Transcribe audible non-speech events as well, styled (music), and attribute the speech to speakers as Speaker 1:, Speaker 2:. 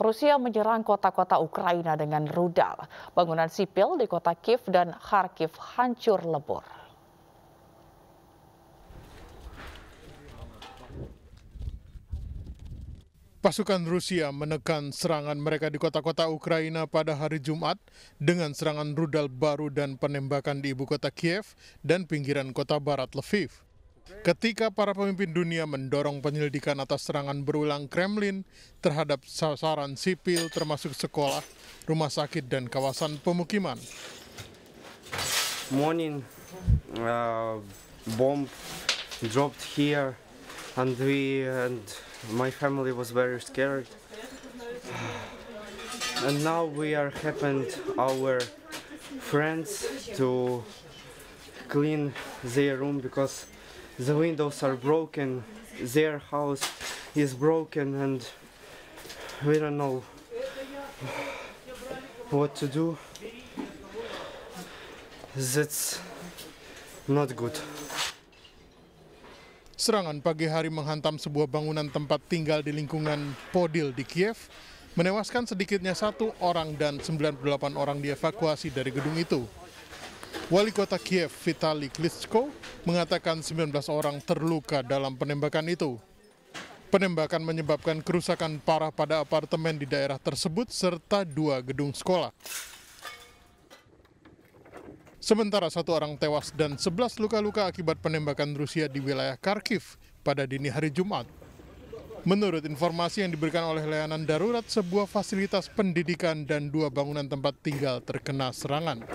Speaker 1: Rusia menyerang kota-kota Ukraina dengan rudal. Bangunan sipil di kota Kiev dan Kharkiv hancur lebur. Pasukan Rusia menekan serangan mereka di kota-kota Ukraina pada hari Jumat dengan serangan rudal baru dan penembakan di ibu kota Kiev dan pinggiran kota barat Lviv. Ketika para pemimpin dunia mendorong penyelidikan atas serangan berulang Kremlin terhadap sasaran sipil termasuk sekolah, rumah sakit, dan kawasan pemukiman.
Speaker 2: Morning, uh, bomb dropped here and we and my family was very scared (sighs) and now we are happened our friends to clean their room because the windows are broken, their house is broken and we don't know what to do. That's not good.
Speaker 1: Serangan pagi hari menghantam sebuah bangunan tempat tinggal di lingkungan Podil di Kiev, menewaskan sedikitnya satu orang dan 98 orang dievakuasi dari gedung itu. Wali kota Kiev Vitali Klitschko mengatakan 19 orang terluka dalam penembakan itu. Penembakan menyebabkan kerusakan parah pada apartemen di daerah tersebut serta dua gedung sekolah. Sementara satu orang tewas dan 11 luka-luka akibat penembakan Rusia di wilayah Kharkiv pada dini hari Jumat. Menurut informasi yang diberikan oleh layanan darurat, sebuah fasilitas pendidikan dan dua bangunan tempat tinggal terkena serangan.